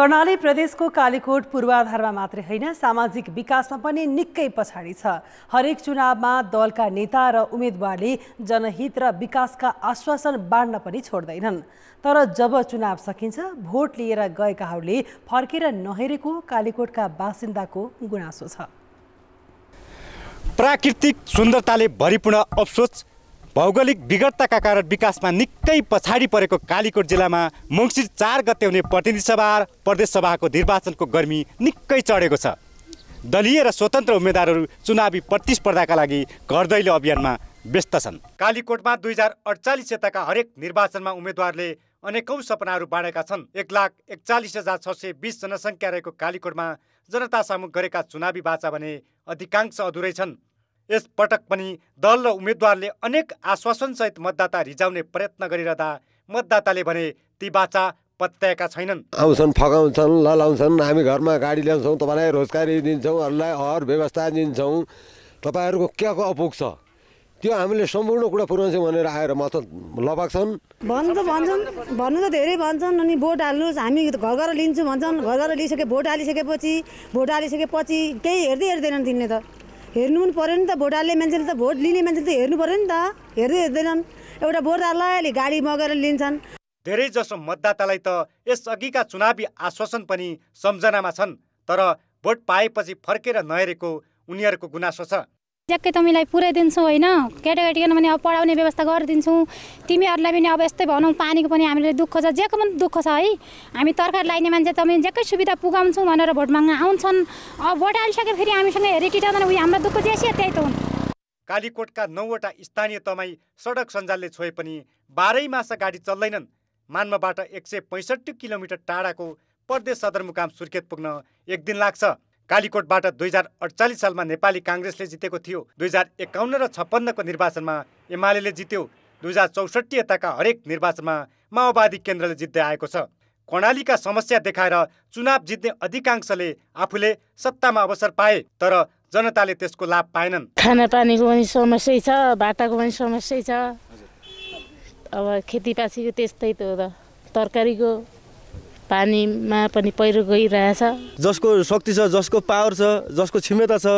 कर्णाली प्रदेशको कालीकोट पूर्वाधारमा मात्रै होइन सामाजिक विकासमा पनि निकै पछाडि छ हरेक चुनावमा दलका नेता र उम्मेद्वारले जनहित र विकासका आश्वासन बाँड्न पनि छोड्दैनन् तर जब चुनाव सकिन्छ भोट लिएर गएकाहरूले फर्केर नहेरेको कालीकोटका बासिन्दाको गुनासो छ प्राकृतिक सुन्दरताले भरिपूर्ण अफसोच भौगोलिक विगतताका कारण विकासमा निकै पछाडि परेको कालीकोट जिल्लामा मङ्सिर चार गते हुने प्रतिनिधि सभा प्रदेश सभाको निर्वाचनको गर्मी निकै चढेको छ दलीय र स्वतन्त्र उम्मेद्वारहरू चुनावी प्रतिस्पर्धाका लागि घर दैलो अभियानमा व्यस्त छन् कालीकोटमा दुई हजार अडचालिस यताका हरेक निर्वाचनमा उम्मेद्वारले अनेकौँ सपनाहरू बाँडेका छन् एक लाख एकचालिस हजार छ सय बिस जनसङ्ख्या रहेको कालीकोटमा जनतासामु गरेका चुनावी बाचा भने अधिकांश अधुरै छन् यस पटक पनि दल र उम्मेद्वारले अनेक आश्वासनसहित मतदाता रिजाउने प्रयत्न गरिरहँदा मतदाताले भने ती बाचा पत्याएका छैनन् आउँछन् फकाउँछन् ललाउँछन् हामी घरमा गाडी ल्याउँछौँ तपाईँलाई रोजगारी दिन्छौँ अरूलाई हर व्यवस्था दिन्छौँ तपाईँहरूको क्या को अपुग छ त्यो हामीले सम्पूर्ण कुरा पुऱ्याउँछौँ भनेर आएर लगाएको लपाक्छन् भन्नु त भन्छन् भन्नु त धेरै भन्छन् अनि भोट हाल्नुहोस् हामी घर घर लिन्छौँ भन्छन् घर घर लिइसके भोट हालिसकेपछि भोट हालिसकेपछि केही हेर्दै हेर्दैनन् तिनले त हेर्नु पनि पऱ्यो नि त भोट हाल्ने मान्छेले त भोट लिने मान्छेले त हेर्नु पऱ्यो नि त हेर्दै हेर्दैनन् एउटा भोट हाल्ला अहिले गाडी मगेर लिन्छन् धेरैजसो मतदातालाई त यसअघिका चुनावी आश्वासन पनि सम्झनामा छन् तर भोट पाएपछि फर्केर नहेरेको उनीहरूको गुनासो छ ट्याक्कै तिमीलाई पुऱ्याइदिन्छौँ होइन केटाकेटी किनभने अब पढाउने व्यवस्था गरिदिन्छौँ तिमीहरूलाई पनि अब यस्तै भनौँ पानीको पनि हामीले दुःख छ जेको पनि दुःख छ है हामी तरकारी लाइने मान्छे तपाईँ ज्याकै सुविधा पुगाउँछौँ भनेर भोट माग्न आउँछन् अब भोट हालिसक्यो फेरि हामीसँग हेरिटिटाउँदैन उयो हाम्रो दुःख जेसी त्यही त हुन् कालीकोटका नौवटा स्थानीय तमाई सडक सञ्जालले छोए पनि बाह्रै मास गाडी चल्दैनन् मान्मबाट एक सय पैँसठी किलोमिटर टाढाको प्रदेश सदरमुकाम सुर्खेत पुग्न एक दिन लाग्छ कालीकोटबाट दुई हजार अडचालिस सालमा नेपाली काङ्ग्रेसले जितेको थियो दुई हजार एकाउन्न र छप्पन्नको निर्वाचनमा एमाले जित्यो दुई हजार चौसठी यताका हरेक निर्वाचनमा माओवादी केन्द्रले जित्दै आएको छ कर्णालीका समस्या देखाएर चुनाव जित्ने अधिकांशले आफूले सत्तामा अवसर पाए तर जनताले त्यसको लाभ पाएनन् खानापानीको पनि समस्या छ बाटाको पनि समस्या छ अब खेतीपातीको त्यस्तै त तरकारीको पानीमा पनि पहिरो गइरहेछ जसको शक्ति छ जसको पावर छ जसको क्षमता छ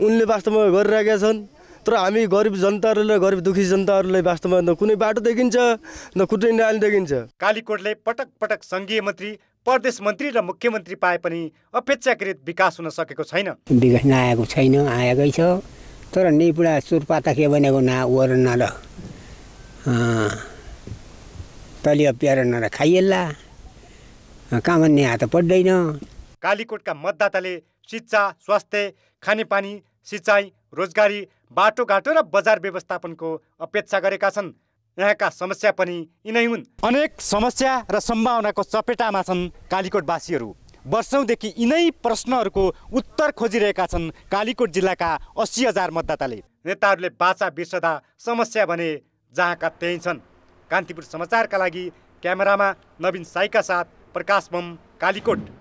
उनले वास्तवमा गरिरहेका छन् तर हामी गरिब जनताहरूलाई गरिब दुखी जनताहरूलाई वास्तवमा न कुनै बाटो देखिन्छ न कुनै नाली देखिन्छ कालीकोटले पटक पटक सङ्घीय मन्त्री प्रदेश मन्त्री र मुख्यमन्त्री पाए पनि अपेक्षाकृत विकास हुन सकेको छैन विकास नआएको छैन आएकै छ तर निपुडा सुरपाता के बनेको न ओर न र तलिया प्यार न खाइएला कामन त पड्दैन कालीकोटका मतदाताले शिक्षा स्वास्थ्य खानेपानी सिँचाइ रोजगारी बाटोघाटो र बजार व्यवस्थापनको अपेक्षा गरेका छन् यहाँका समस्या पनि यिनै हुन् अनेक समस्या र सम्भावनाको चपेटामा छन् कालीकोटवासीहरू वर्षौँदेखि यिनै प्रश्नहरूको उत्तर खोजिरहेका छन् कालीकोट जिल्लाका अस्सी हजार मतदाताले नेताहरूले बाचा बिर्सदा समस्या भने जहाँका त्यही छन् कान्तिपुर समाचारका लागि क्यामेरामा नवीन साईका साथ प्रकाश बम कालीकोट